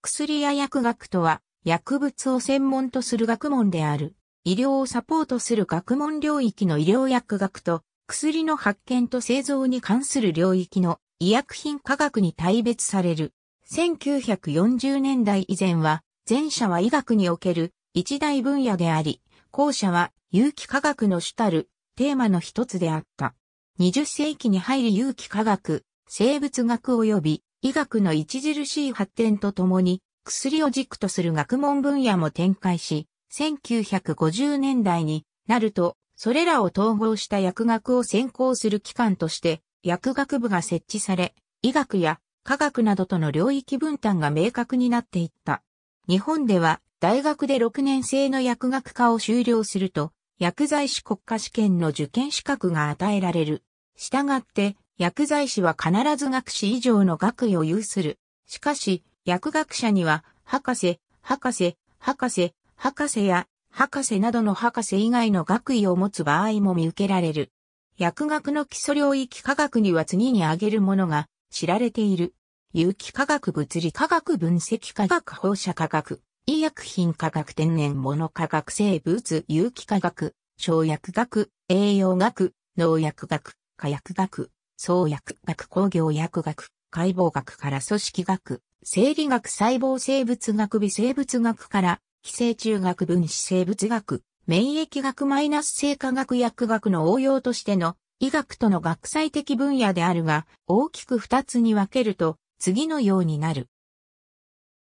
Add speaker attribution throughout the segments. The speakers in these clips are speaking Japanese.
Speaker 1: 薬や薬学とは、薬物を専門とする学問である。医療をサポートする学問領域の医療薬学と、薬の発見と製造に関する領域の医薬品科学に大別される。1940年代以前は、前者は医学における一大分野であり、後者は有機科学の主たるテーマの一つであった。20世紀に入り有機科学、生物学及び医学の著しい発展とともに、薬を軸とする学問分野も展開し、1950年代になると、それらを統合した薬学を専攻する機関として、薬学部が設置され、医学や科学などとの領域分担が明確になっていった。日本では、大学で6年生の薬学科を修了すると、薬剤師国家試験の受験資格が与えられる。したがって、薬剤師は必ず学士以上の学位を有する。しかし、薬学者には、博士、博士、博士、博士や、博士などの博士以外の学位を持つ場合も見受けられる。薬学の基礎領域科学には次に挙げるものが知られている。有機化学物理化学分析化学放射化学、医薬品化学天然物化学生物有機化学、生薬学、栄養学、農薬学、化薬学。創薬学工業薬学、解剖学から組織学、生理学細胞生物学微生物学から、寄生虫学分子生物学、免疫学マイナス生化学薬学の応用としての医学との学際的分野であるが、大きく二つに分けると、次のようになる。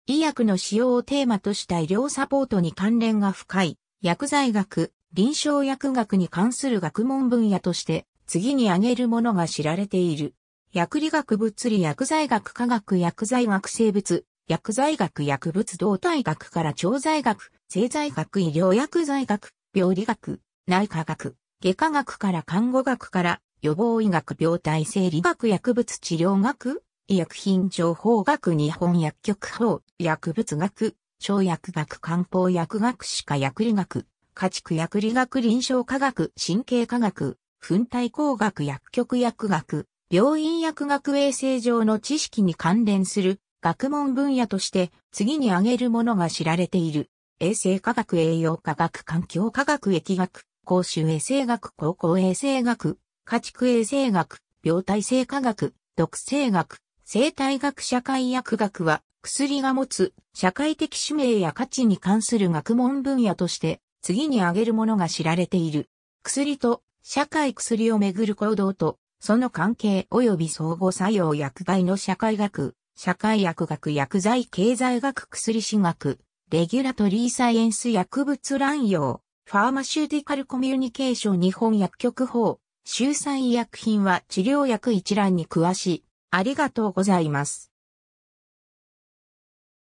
Speaker 1: 医薬の使用をテーマとした医療サポートに関連が深い、薬剤学、臨床薬学に関する学問分野として、次に挙げるものが知られている。薬理学物理薬剤学科学薬剤学生物、薬剤学薬物動態学から調剤学、製剤学医療薬剤学、病理学、内科学、外科学から看護学から予防医学病態生理学薬物治療学、医薬品情報学日本薬局法、薬物学、小薬学漢方薬学歯科薬理学、家畜薬理学臨床科学神経科学粉体工学薬局薬学、病院薬学衛生上の知識に関連する学問分野として次に挙げるものが知られている。衛生科学栄養科学環境科学疫学、公衆衛生学高校衛生学、家畜衛生学、病態性科学、毒性学、生態学社会薬学は薬が持つ社会的使命や価値に関する学問分野として次に挙げるものが知られている。薬と社会薬をめぐる行動と、その関係及び相互作用薬害の社会学、社会薬学薬剤経済学薬史学、レギュラトリーサイエンス薬物乱用、ファーマシューティカルコミュニケーション日本薬局法、集裁医薬品は治療薬一覧に詳しい。ありがとうございます。